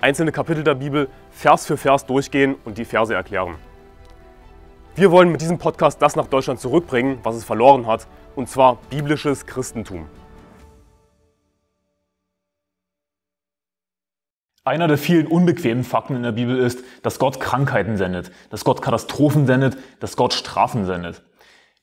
einzelne Kapitel der Bibel Vers für Vers durchgehen und die Verse erklären. Wir wollen mit diesem Podcast das nach Deutschland zurückbringen, was es verloren hat, und zwar biblisches Christentum. Einer der vielen unbequemen Fakten in der Bibel ist, dass Gott Krankheiten sendet, dass Gott Katastrophen sendet, dass Gott Strafen sendet.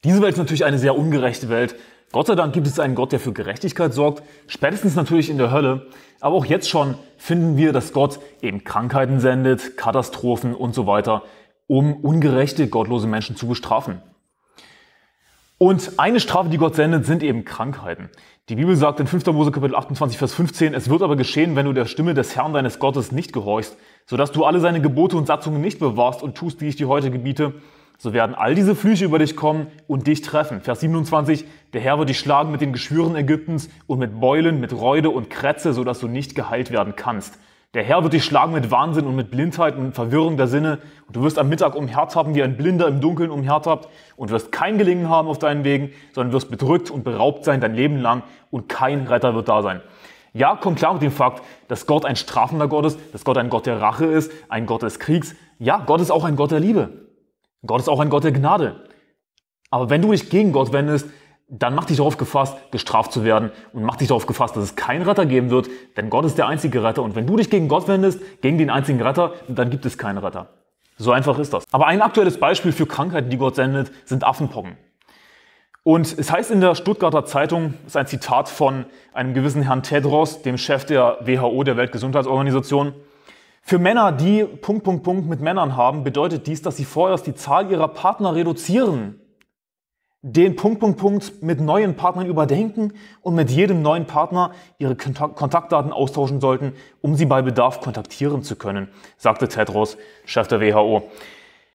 Diese Welt ist natürlich eine sehr ungerechte Welt. Gott sei Dank gibt es einen Gott, der für Gerechtigkeit sorgt, spätestens natürlich in der Hölle, aber auch jetzt schon finden wir, dass Gott eben Krankheiten sendet, Katastrophen und so weiter, um ungerechte, gottlose Menschen zu bestrafen. Und eine Strafe, die Gott sendet, sind eben Krankheiten. Die Bibel sagt in 5. Mose Kapitel 28, Vers 15, es wird aber geschehen, wenn du der Stimme des Herrn deines Gottes nicht gehorchst, sodass du alle seine Gebote und Satzungen nicht bewahrst und tust, die ich dir heute gebiete, so werden all diese Flüche über dich kommen und dich treffen. Vers 27, der Herr wird dich schlagen mit den Geschwüren Ägyptens und mit Beulen, mit Reude und Krätze, sodass du nicht geheilt werden kannst. Der Herr wird dich schlagen mit Wahnsinn und mit Blindheit und Verwirrung der Sinne. Und du wirst am Mittag umhertappen, wie ein Blinder im Dunkeln umhertappt. Und wirst kein Gelingen haben auf deinen Wegen, sondern wirst bedrückt und beraubt sein dein Leben lang. Und kein Retter wird da sein. Ja, kommt klar mit dem Fakt, dass Gott ein strafender Gott ist, dass Gott ein Gott der Rache ist, ein Gott des Kriegs. Ja, Gott ist auch ein Gott der Liebe. Gott ist auch ein Gott der Gnade. Aber wenn du dich gegen Gott wendest, dann mach dich darauf gefasst, gestraft zu werden und mach dich darauf gefasst, dass es keinen Retter geben wird, denn Gott ist der einzige Retter. Und wenn du dich gegen Gott wendest, gegen den einzigen Retter, dann gibt es keinen Retter. So einfach ist das. Aber ein aktuelles Beispiel für Krankheiten, die Gott sendet, sind Affenpocken. Und es heißt in der Stuttgarter Zeitung, ist ein Zitat von einem gewissen Herrn Tedros, dem Chef der WHO, der Weltgesundheitsorganisation, für Männer, die Punkt, Punkt, Punkt mit Männern haben, bedeutet dies, dass sie vorerst die Zahl ihrer Partner reduzieren, den Punkt, Punkt, Punkt mit neuen Partnern überdenken und mit jedem neuen Partner ihre Kontaktdaten austauschen sollten, um sie bei Bedarf kontaktieren zu können, sagte Tedros, Chef der WHO.